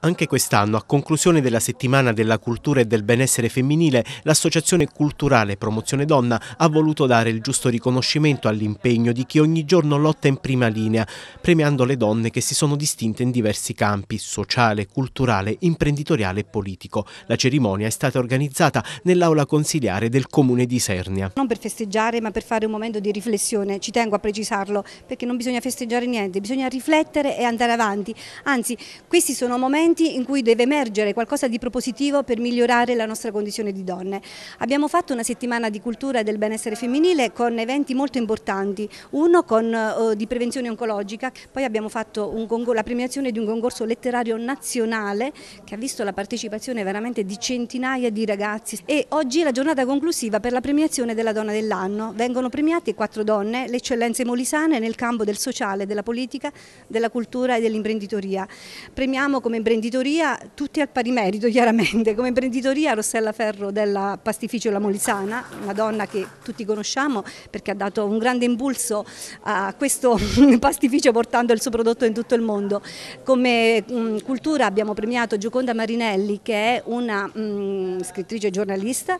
Anche quest'anno, a conclusione della settimana della cultura e del benessere femminile, l'Associazione Culturale Promozione Donna ha voluto dare il giusto riconoscimento all'impegno di chi ogni giorno lotta in prima linea, premiando le donne che si sono distinte in diversi campi, sociale, culturale, imprenditoriale e politico. La cerimonia è stata organizzata nell'aula consiliare del comune di Sernia. Non per festeggiare ma per fare un momento di riflessione, ci tengo a precisarlo, perché non bisogna festeggiare niente, bisogna riflettere e andare avanti. Anzi, questi sono momenti momenti in cui deve emergere qualcosa di propositivo per migliorare la nostra condizione di donne. Abbiamo fatto una settimana di cultura e del benessere femminile con eventi molto importanti, uno con, eh, di prevenzione oncologica, poi abbiamo fatto la premiazione di un concorso letterario nazionale che ha visto la partecipazione veramente di centinaia di ragazzi e oggi è la giornata conclusiva per la premiazione della donna dell'anno. Vengono premiate quattro donne, le eccellenze molisane nel campo del sociale, della politica, della cultura e dell'imprenditoria. Premiamo come imprenditore imprenditoria, tutti al pari merito chiaramente, come imprenditoria Rossella Ferro della Pastificio La Molisana, una donna che tutti conosciamo perché ha dato un grande impulso a questo pastificio portando il suo prodotto in tutto il mondo. Come mh, mm, cultura abbiamo premiato Gioconda Marinelli che è una mh, mm, scrittrice giornalista,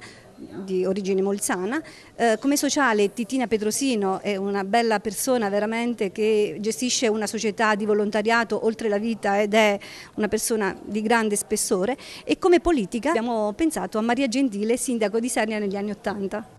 di origine molzana. Eh, come sociale Titina Petrosino è una bella persona veramente che gestisce una società di volontariato oltre la vita ed è una persona di grande spessore e come politica abbiamo pensato a Maria Gentile, sindaco di Sernia negli anni Ottanta.